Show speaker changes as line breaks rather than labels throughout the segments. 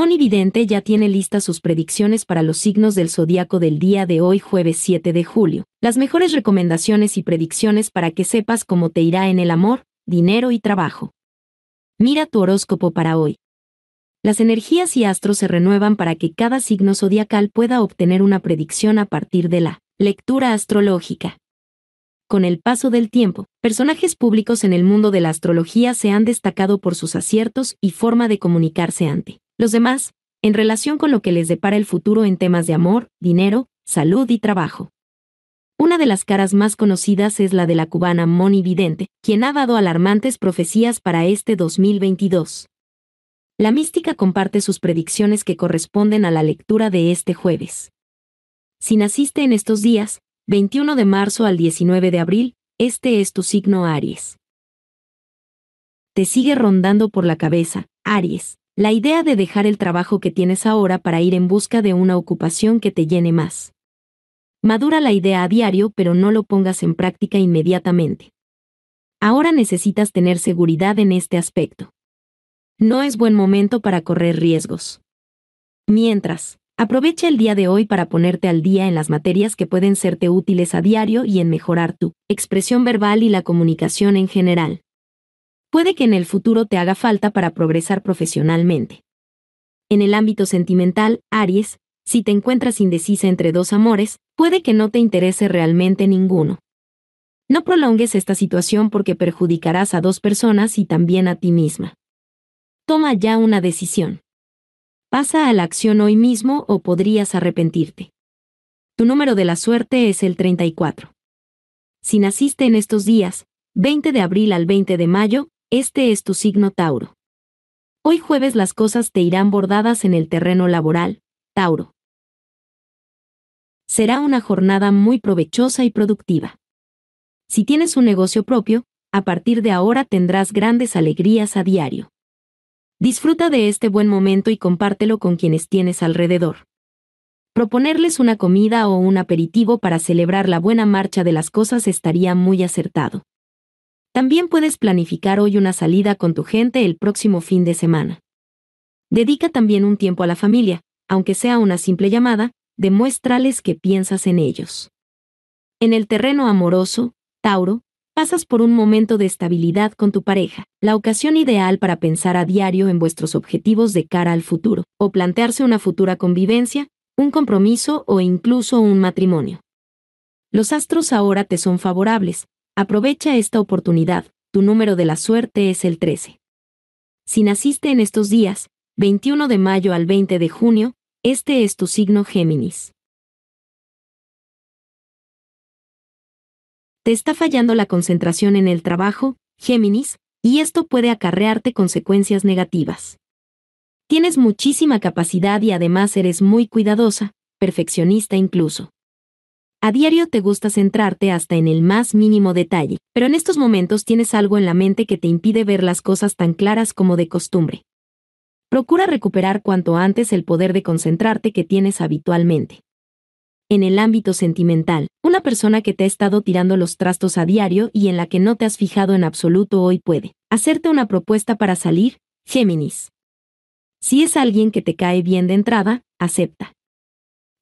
Moni ya tiene listas sus predicciones para los signos del zodiaco del día de hoy jueves 7 de julio. Las mejores recomendaciones y predicciones para que sepas cómo te irá en el amor, dinero y trabajo. Mira tu horóscopo para hoy. Las energías y astros se renuevan para que cada signo zodiacal pueda obtener una predicción a partir de la lectura astrológica. Con el paso del tiempo, personajes públicos en el mundo de la astrología se han destacado por sus aciertos y forma de comunicarse ante los demás, en relación con lo que les depara el futuro en temas de amor, dinero, salud y trabajo. Una de las caras más conocidas es la de la cubana Moni Vidente, quien ha dado alarmantes profecías para este 2022. La mística comparte sus predicciones que corresponden a la lectura de este jueves. Si naciste en estos días, 21 de marzo al 19 de abril, este es tu signo Aries. Te sigue rondando por la cabeza, Aries, la idea de dejar el trabajo que tienes ahora para ir en busca de una ocupación que te llene más. Madura la idea a diario pero no lo pongas en práctica inmediatamente. Ahora necesitas tener seguridad en este aspecto. No es buen momento para correr riesgos. Mientras, aprovecha el día de hoy para ponerte al día en las materias que pueden serte útiles a diario y en mejorar tu expresión verbal y la comunicación en general puede que en el futuro te haga falta para progresar profesionalmente. En el ámbito sentimental, Aries, si te encuentras indecisa entre dos amores, puede que no te interese realmente ninguno. No prolongues esta situación porque perjudicarás a dos personas y también a ti misma. Toma ya una decisión. Pasa a la acción hoy mismo o podrías arrepentirte. Tu número de la suerte es el 34. Si naciste en estos días, 20 de abril al 20 de mayo, este es tu signo Tauro. Hoy jueves las cosas te irán bordadas en el terreno laboral, Tauro. Será una jornada muy provechosa y productiva. Si tienes un negocio propio, a partir de ahora tendrás grandes alegrías a diario. Disfruta de este buen momento y compártelo con quienes tienes alrededor. Proponerles una comida o un aperitivo para celebrar la buena marcha de las cosas estaría muy acertado. También puedes planificar hoy una salida con tu gente el próximo fin de semana. Dedica también un tiempo a la familia, aunque sea una simple llamada, demuéstrales que piensas en ellos. En el terreno amoroso, Tauro, pasas por un momento de estabilidad con tu pareja, la ocasión ideal para pensar a diario en vuestros objetivos de cara al futuro, o plantearse una futura convivencia, un compromiso o incluso un matrimonio. Los astros ahora te son favorables, Aprovecha esta oportunidad, tu número de la suerte es el 13. Si naciste en estos días, 21 de mayo al 20 de junio, este es tu signo Géminis. Te está fallando la concentración en el trabajo, Géminis, y esto puede acarrearte consecuencias negativas. Tienes muchísima capacidad y además eres muy cuidadosa, perfeccionista incluso. A diario te gusta centrarte hasta en el más mínimo detalle, pero en estos momentos tienes algo en la mente que te impide ver las cosas tan claras como de costumbre. Procura recuperar cuanto antes el poder de concentrarte que tienes habitualmente. En el ámbito sentimental, una persona que te ha estado tirando los trastos a diario y en la que no te has fijado en absoluto hoy puede hacerte una propuesta para salir, Géminis. Si es alguien que te cae bien de entrada, acepta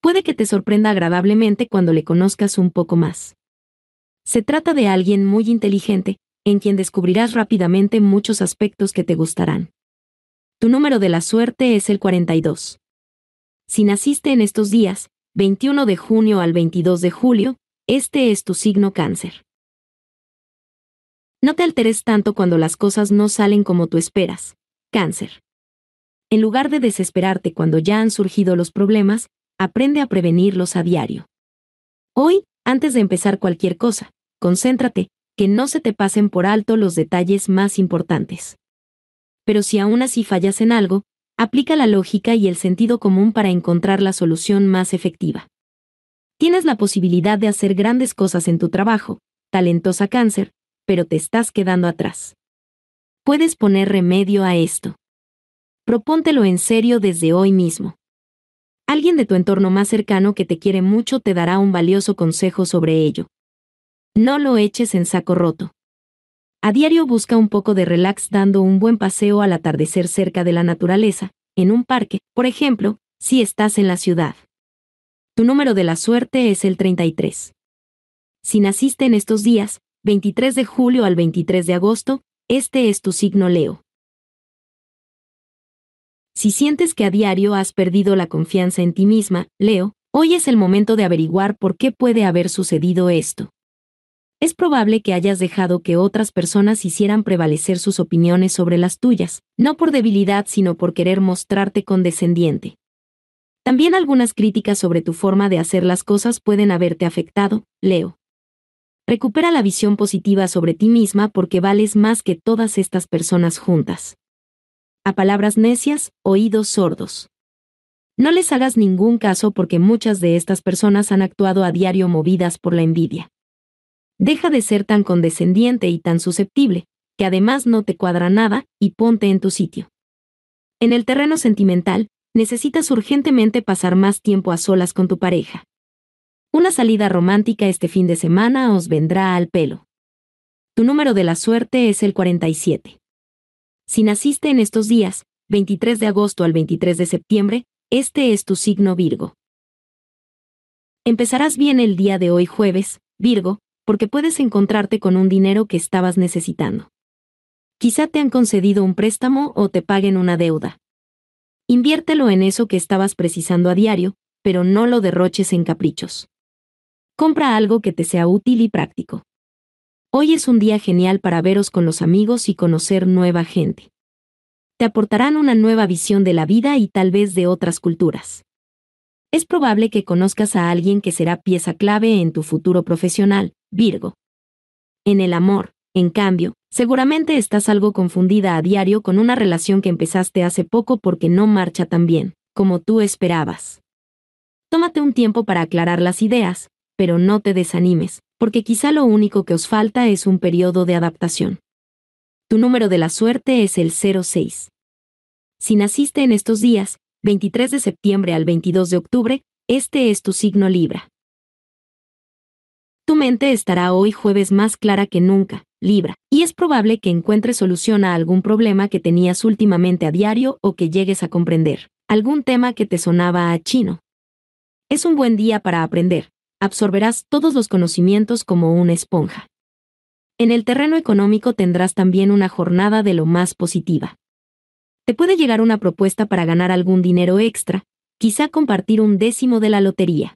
puede que te sorprenda agradablemente cuando le conozcas un poco más. Se trata de alguien muy inteligente, en quien descubrirás rápidamente muchos aspectos que te gustarán. Tu número de la suerte es el 42. Si naciste en estos días, 21 de junio al 22 de julio, este es tu signo cáncer. No te alteres tanto cuando las cosas no salen como tú esperas. Cáncer. En lugar de desesperarte cuando ya han surgido los problemas, aprende a prevenirlos a diario. Hoy, antes de empezar cualquier cosa, concéntrate, que no se te pasen por alto los detalles más importantes. Pero si aún así fallas en algo, aplica la lógica y el sentido común para encontrar la solución más efectiva. Tienes la posibilidad de hacer grandes cosas en tu trabajo, talentosa cáncer, pero te estás quedando atrás. Puedes poner remedio a esto. Propóntelo en serio desde hoy mismo. Alguien de tu entorno más cercano que te quiere mucho te dará un valioso consejo sobre ello. No lo eches en saco roto. A diario busca un poco de relax dando un buen paseo al atardecer cerca de la naturaleza, en un parque, por ejemplo, si estás en la ciudad. Tu número de la suerte es el 33. Si naciste en estos días, 23 de julio al 23 de agosto, este es tu signo Leo. Si sientes que a diario has perdido la confianza en ti misma, Leo, hoy es el momento de averiguar por qué puede haber sucedido esto. Es probable que hayas dejado que otras personas hicieran prevalecer sus opiniones sobre las tuyas, no por debilidad sino por querer mostrarte condescendiente. También algunas críticas sobre tu forma de hacer las cosas pueden haberte afectado, Leo. Recupera la visión positiva sobre ti misma porque vales más que todas estas personas juntas a palabras necias, oídos sordos. No les hagas ningún caso porque muchas de estas personas han actuado a diario movidas por la envidia. Deja de ser tan condescendiente y tan susceptible, que además no te cuadra nada, y ponte en tu sitio. En el terreno sentimental, necesitas urgentemente pasar más tiempo a solas con tu pareja. Una salida romántica este fin de semana os vendrá al pelo. Tu número de la suerte es el 47. Si naciste en estos días, 23 de agosto al 23 de septiembre, este es tu signo Virgo. Empezarás bien el día de hoy jueves, Virgo, porque puedes encontrarte con un dinero que estabas necesitando. Quizá te han concedido un préstamo o te paguen una deuda. Inviértelo en eso que estabas precisando a diario, pero no lo derroches en caprichos. Compra algo que te sea útil y práctico. Hoy es un día genial para veros con los amigos y conocer nueva gente. Te aportarán una nueva visión de la vida y tal vez de otras culturas. Es probable que conozcas a alguien que será pieza clave en tu futuro profesional, Virgo. En el amor, en cambio, seguramente estás algo confundida a diario con una relación que empezaste hace poco porque no marcha tan bien, como tú esperabas. Tómate un tiempo para aclarar las ideas, pero no te desanimes, porque quizá lo único que os falta es un periodo de adaptación. Tu número de la suerte es el 06. Si naciste en estos días, 23 de septiembre al 22 de octubre, este es tu signo Libra. Tu mente estará hoy jueves más clara que nunca, Libra, y es probable que encuentres solución a algún problema que tenías últimamente a diario o que llegues a comprender, algún tema que te sonaba a chino. Es un buen día para aprender, absorberás todos los conocimientos como una esponja. En el terreno económico tendrás también una jornada de lo más positiva. Te puede llegar una propuesta para ganar algún dinero extra, quizá compartir un décimo de la lotería.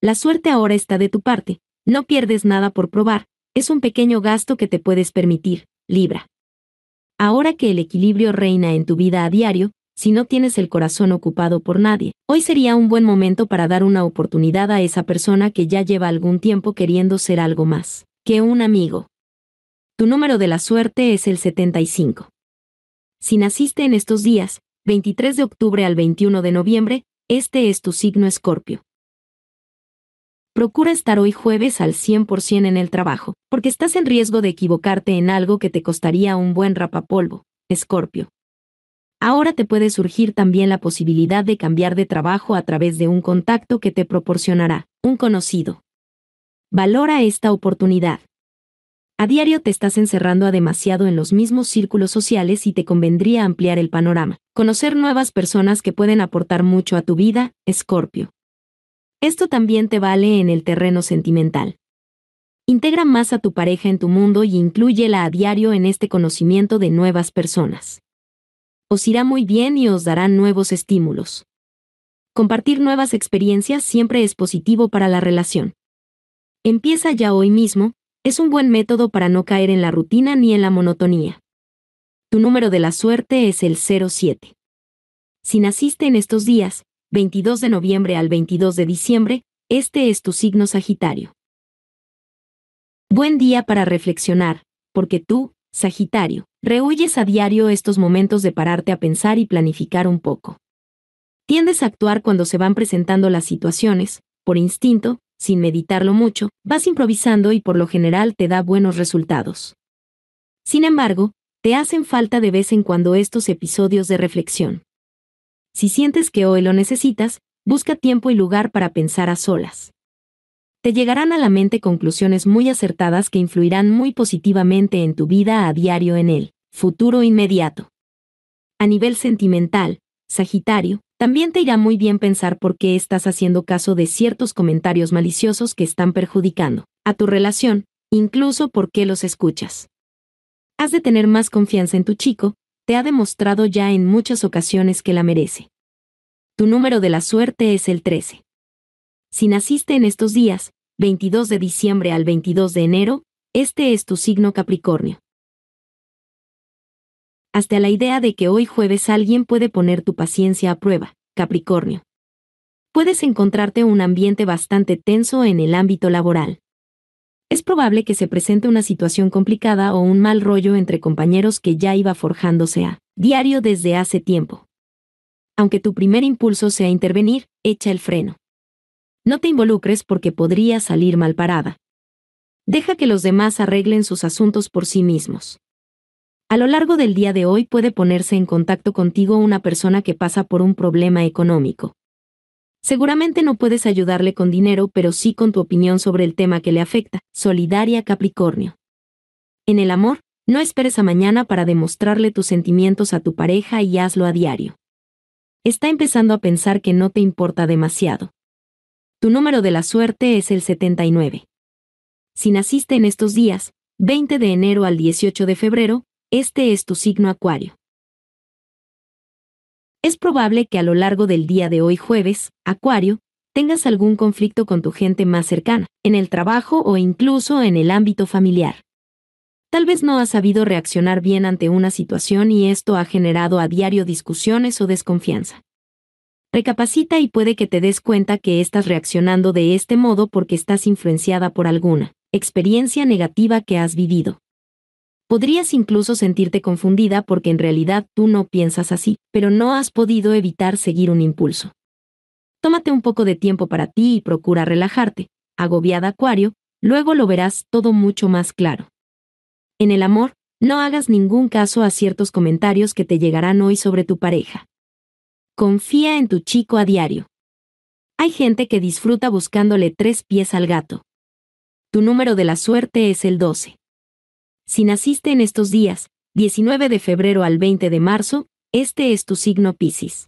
La suerte ahora está de tu parte, no pierdes nada por probar, es un pequeño gasto que te puedes permitir, Libra. Ahora que el equilibrio reina en tu vida a diario, si no tienes el corazón ocupado por nadie. Hoy sería un buen momento para dar una oportunidad a esa persona que ya lleva algún tiempo queriendo ser algo más que un amigo. Tu número de la suerte es el 75. Si naciste en estos días, 23 de octubre al 21 de noviembre, este es tu signo escorpio. Procura estar hoy jueves al 100% en el trabajo, porque estás en riesgo de equivocarte en algo que te costaría un buen rapapolvo, escorpio. Ahora te puede surgir también la posibilidad de cambiar de trabajo a través de un contacto que te proporcionará, un conocido. Valora esta oportunidad. A diario te estás encerrando a demasiado en los mismos círculos sociales y te convendría ampliar el panorama, conocer nuevas personas que pueden aportar mucho a tu vida, Escorpio. Esto también te vale en el terreno sentimental. Integra más a tu pareja en tu mundo y incluyela a diario en este conocimiento de nuevas personas os irá muy bien y os darán nuevos estímulos. Compartir nuevas experiencias siempre es positivo para la relación. Empieza ya hoy mismo, es un buen método para no caer en la rutina ni en la monotonía. Tu número de la suerte es el 07. Si naciste en estos días, 22 de noviembre al 22 de diciembre, este es tu signo Sagitario. Buen día para reflexionar, porque tú Sagitario, rehúyes a diario estos momentos de pararte a pensar y planificar un poco. Tiendes a actuar cuando se van presentando las situaciones, por instinto, sin meditarlo mucho, vas improvisando y por lo general te da buenos resultados. Sin embargo, te hacen falta de vez en cuando estos episodios de reflexión. Si sientes que hoy lo necesitas, busca tiempo y lugar para pensar a solas te llegarán a la mente conclusiones muy acertadas que influirán muy positivamente en tu vida a diario en el futuro inmediato. A nivel sentimental, Sagitario, también te irá muy bien pensar por qué estás haciendo caso de ciertos comentarios maliciosos que están perjudicando a tu relación, incluso por qué los escuchas. Has de tener más confianza en tu chico, te ha demostrado ya en muchas ocasiones que la merece. Tu número de la suerte es el 13. Si naciste en estos días, 22 de diciembre al 22 de enero, este es tu signo Capricornio. Hasta la idea de que hoy jueves alguien puede poner tu paciencia a prueba, Capricornio. Puedes encontrarte un ambiente bastante tenso en el ámbito laboral. Es probable que se presente una situación complicada o un mal rollo entre compañeros que ya iba forjándose a diario desde hace tiempo. Aunque tu primer impulso sea intervenir, echa el freno. No te involucres porque podría salir mal parada. Deja que los demás arreglen sus asuntos por sí mismos. A lo largo del día de hoy puede ponerse en contacto contigo una persona que pasa por un problema económico. Seguramente no puedes ayudarle con dinero, pero sí con tu opinión sobre el tema que le afecta, solidaria Capricornio. En el amor, no esperes a mañana para demostrarle tus sentimientos a tu pareja y hazlo a diario. Está empezando a pensar que no te importa demasiado. Tu número de la suerte es el 79. Si naciste en estos días, 20 de enero al 18 de febrero, este es tu signo Acuario. Es probable que a lo largo del día de hoy jueves, Acuario, tengas algún conflicto con tu gente más cercana, en el trabajo o incluso en el ámbito familiar. Tal vez no has sabido reaccionar bien ante una situación y esto ha generado a diario discusiones o desconfianza. Recapacita y puede que te des cuenta que estás reaccionando de este modo porque estás influenciada por alguna experiencia negativa que has vivido. Podrías incluso sentirte confundida porque en realidad tú no piensas así, pero no has podido evitar seguir un impulso. Tómate un poco de tiempo para ti y procura relajarte. Agobiada Acuario, luego lo verás todo mucho más claro. En el amor, no hagas ningún caso a ciertos comentarios que te llegarán hoy sobre tu pareja. Confía en tu chico a diario. Hay gente que disfruta buscándole tres pies al gato. Tu número de la suerte es el 12. Si naciste en estos días, 19 de febrero al 20 de marzo, este es tu signo Piscis.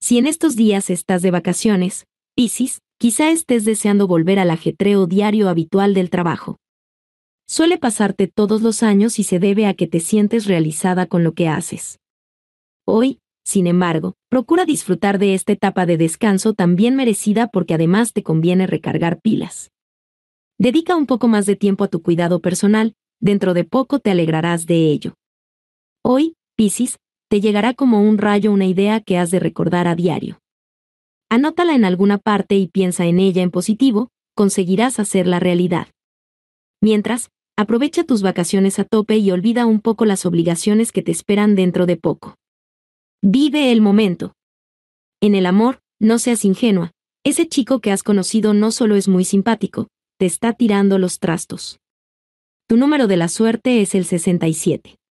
Si en estos días estás de vacaciones, Piscis, quizá estés deseando volver al ajetreo diario habitual del trabajo. Suele pasarte todos los años y se debe a que te sientes realizada con lo que haces. Hoy, sin embargo, procura disfrutar de esta etapa de descanso tan bien merecida porque además te conviene recargar pilas. Dedica un poco más de tiempo a tu cuidado personal, dentro de poco te alegrarás de ello. Hoy, Piscis, te llegará como un rayo una idea que has de recordar a diario. Anótala en alguna parte y piensa en ella en positivo, conseguirás hacerla realidad. Mientras, aprovecha tus vacaciones a tope y olvida un poco las obligaciones que te esperan dentro de poco. Vive el momento. En el amor, no seas ingenua. Ese chico que has conocido no solo es muy simpático, te está tirando los trastos. Tu número de la suerte es el 67.